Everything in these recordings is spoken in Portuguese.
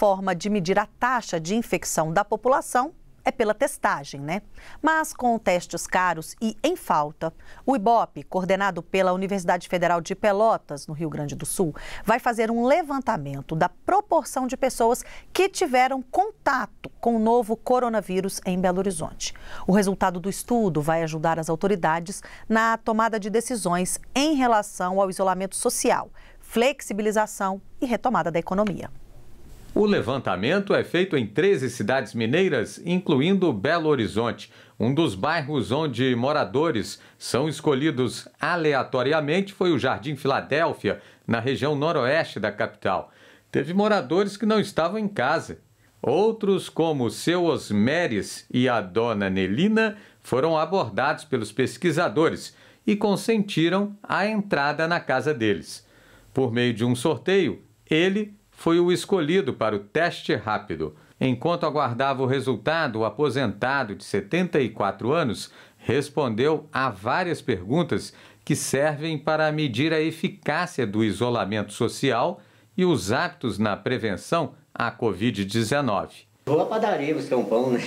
forma de medir a taxa de infecção da população é pela testagem, né? Mas com testes caros e em falta, o IBOP, coordenado pela Universidade Federal de Pelotas, no Rio Grande do Sul, vai fazer um levantamento da proporção de pessoas que tiveram contato com o novo coronavírus em Belo Horizonte. O resultado do estudo vai ajudar as autoridades na tomada de decisões em relação ao isolamento social, flexibilização e retomada da economia. O levantamento é feito em 13 cidades mineiras, incluindo Belo Horizonte, um dos bairros onde moradores são escolhidos aleatoriamente foi o Jardim Filadélfia, na região noroeste da capital. Teve moradores que não estavam em casa. Outros, como o seu Osmeres e a dona Nelina, foram abordados pelos pesquisadores e consentiram a entrada na casa deles. Por meio de um sorteio, ele foi o escolhido para o teste rápido. Enquanto aguardava o resultado, o aposentado de 74 anos respondeu a várias perguntas que servem para medir a eficácia do isolamento social e os hábitos na prevenção à Covid-19. Vou à padaria buscar um pão, né?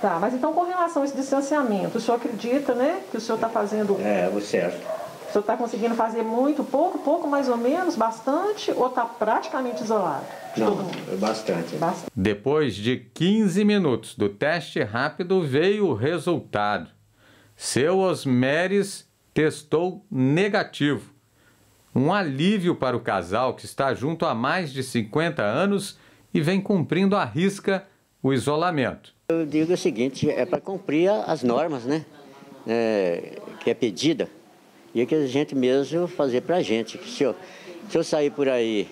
Tá, mas então com relação a esse distanciamento, o senhor acredita, né, que o senhor está fazendo... É, o certo. Você está conseguindo fazer muito, pouco, pouco, mais ou menos, bastante, ou está praticamente isolado? Não, é bastante. bastante. Depois de 15 minutos do teste rápido, veio o resultado. Seu Osmeres testou negativo. Um alívio para o casal que está junto há mais de 50 anos e vem cumprindo a risca o isolamento. Eu digo o seguinte, é para cumprir as normas, né? É, que é pedida. E é que a gente mesmo fazer para a gente. Se eu, se eu sair por aí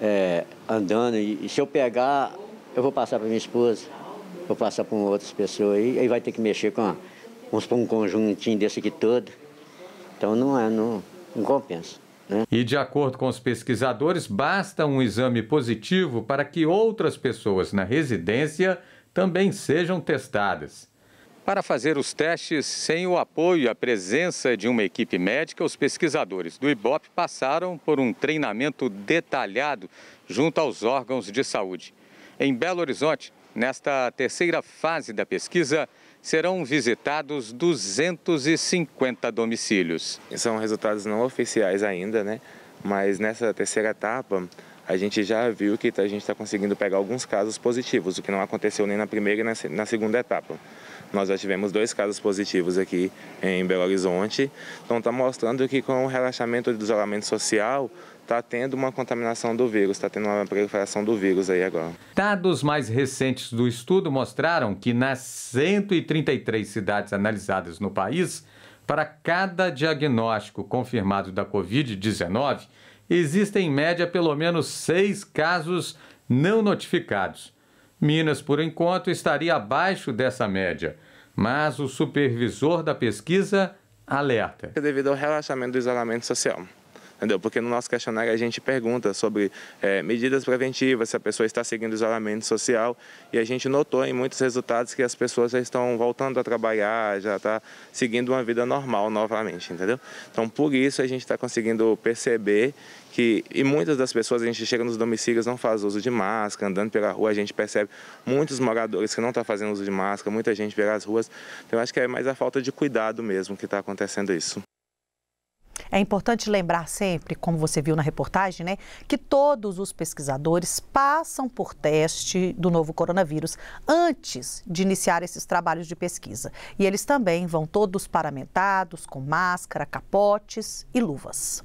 é, andando e, e, se eu pegar, eu vou passar para minha esposa, vou passar para outras pessoas. E aí vai ter que mexer com, vamos um conjuntinho desse aqui todo. Então não, é, não, não compensa. Né? E de acordo com os pesquisadores, basta um exame positivo para que outras pessoas na residência também sejam testadas. Para fazer os testes sem o apoio e a presença de uma equipe médica, os pesquisadores do IBOP passaram por um treinamento detalhado junto aos órgãos de saúde. Em Belo Horizonte, nesta terceira fase da pesquisa, serão visitados 250 domicílios. São resultados não oficiais ainda, né? Mas nessa terceira etapa, a gente já viu que a gente está conseguindo pegar alguns casos positivos, o que não aconteceu nem na primeira e na segunda etapa. Nós já tivemos dois casos positivos aqui em Belo Horizonte, então está mostrando que com o relaxamento do isolamento social, está tendo uma contaminação do vírus, está tendo uma proliferação do vírus aí agora. Dados mais recentes do estudo mostraram que nas 133 cidades analisadas no país, para cada diagnóstico confirmado da Covid-19, existem em média pelo menos seis casos não notificados. Minas, por enquanto, estaria abaixo dessa média, mas o supervisor da pesquisa alerta. É devido ao relaxamento do isolamento social entendeu? Porque no nosso questionário a gente pergunta sobre é, medidas preventivas, se a pessoa está seguindo o isolamento social, e a gente notou em muitos resultados que as pessoas já estão voltando a trabalhar, já está seguindo uma vida normal novamente, entendeu? Então, por isso a gente está conseguindo perceber que e muitas das pessoas a gente chega nos domicílios não faz uso de máscara, andando pela rua a gente percebe muitos moradores que não estão tá fazendo uso de máscara, muita gente pelas ruas. Então acho que é mais a falta de cuidado mesmo que está acontecendo isso. É importante lembrar sempre, como você viu na reportagem, né, que todos os pesquisadores passam por teste do novo coronavírus antes de iniciar esses trabalhos de pesquisa. E eles também vão todos paramentados, com máscara, capotes e luvas.